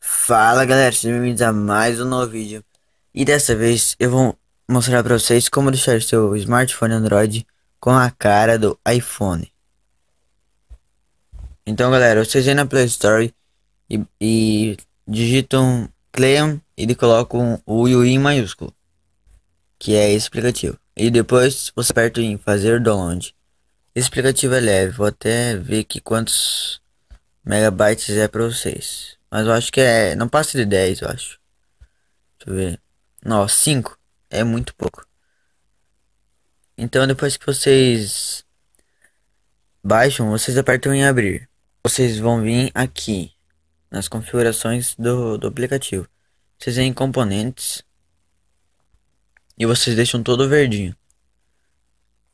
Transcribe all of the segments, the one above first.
Fala galera, sejam bem-vindos a mais um novo vídeo E dessa vez eu vou mostrar para vocês como deixar seu smartphone Android com a cara do iPhone Então galera, vocês vêm na Play Store e, e digitam Clean e colocam o UI maiúsculo Que é esse aplicativo e depois você aperta em fazer download. explicativo é leve, vou até ver que quantos megabytes é para vocês. Mas eu acho que é, não passa de 10, eu acho. Deixa eu ver. Não, 5 é muito pouco. Então depois que vocês baixam, vocês apertam em abrir. Vocês vão vir aqui nas configurações do, do aplicativo. Vocês vêm em componentes, e vocês deixam todo verdinho.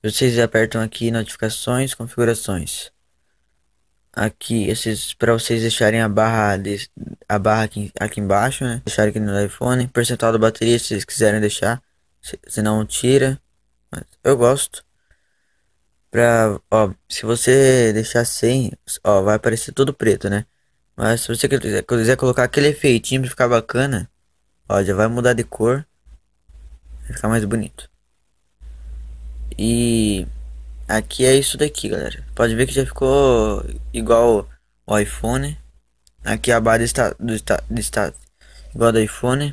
Vocês apertam aqui notificações, configurações. Aqui esses para vocês deixarem a barra de, a barra aqui, aqui embaixo, né? Deixar aqui no iPhone, percentual da bateria se vocês quiserem deixar, se, não tira. Mas eu gosto. Pra, ó, se você deixar sem, ó, vai aparecer todo preto, né? Mas se você quiser, quiser colocar aquele efeito pra ficar bacana, ó, já vai mudar de cor. Vai ficar mais bonito. E aqui é isso daqui, galera. Pode ver que já ficou igual o iPhone. Aqui a barra está, do, está, está igual do iPhone.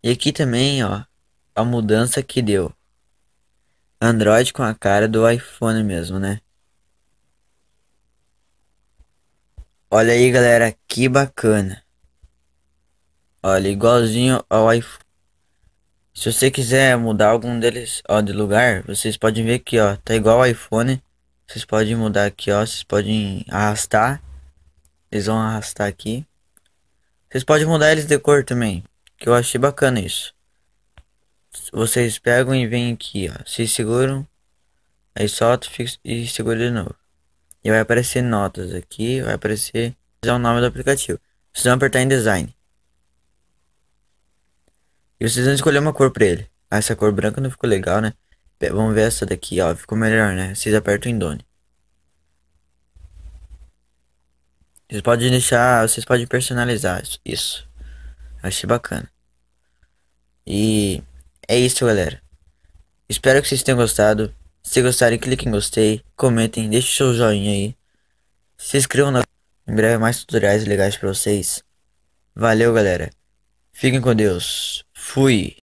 E aqui também, ó, a mudança que deu. Android com a cara do iPhone mesmo, né? Olha aí, galera, que bacana. Olha, igualzinho ao iPhone. Se você quiser mudar algum deles ó, de lugar, vocês podem ver aqui, ó. Tá igual o iPhone. Vocês podem mudar aqui, ó. Vocês podem arrastar. Eles vão arrastar aqui. Vocês podem mudar eles de cor também. Que eu achei bacana isso. Vocês pegam e vêm aqui, ó. se seguram. Aí solta e segura de novo. E vai aparecer notas aqui. Vai aparecer é o nome do aplicativo. Vocês vão apertar em design. E vocês vão escolher uma cor pra ele. Ah, essa cor branca não ficou legal, né? Vamos ver essa daqui, ó. Ficou melhor, né? Vocês apertam em Done. Vocês podem deixar, vocês podem personalizar isso. Achei bacana. E é isso, galera. Espero que vocês tenham gostado. Se gostarem, cliquem em gostei, comentem, deixem seu joinha aí. Se inscrevam na... Em breve mais tutoriais legais para vocês. Valeu, galera. Fiquem com Deus. Fui.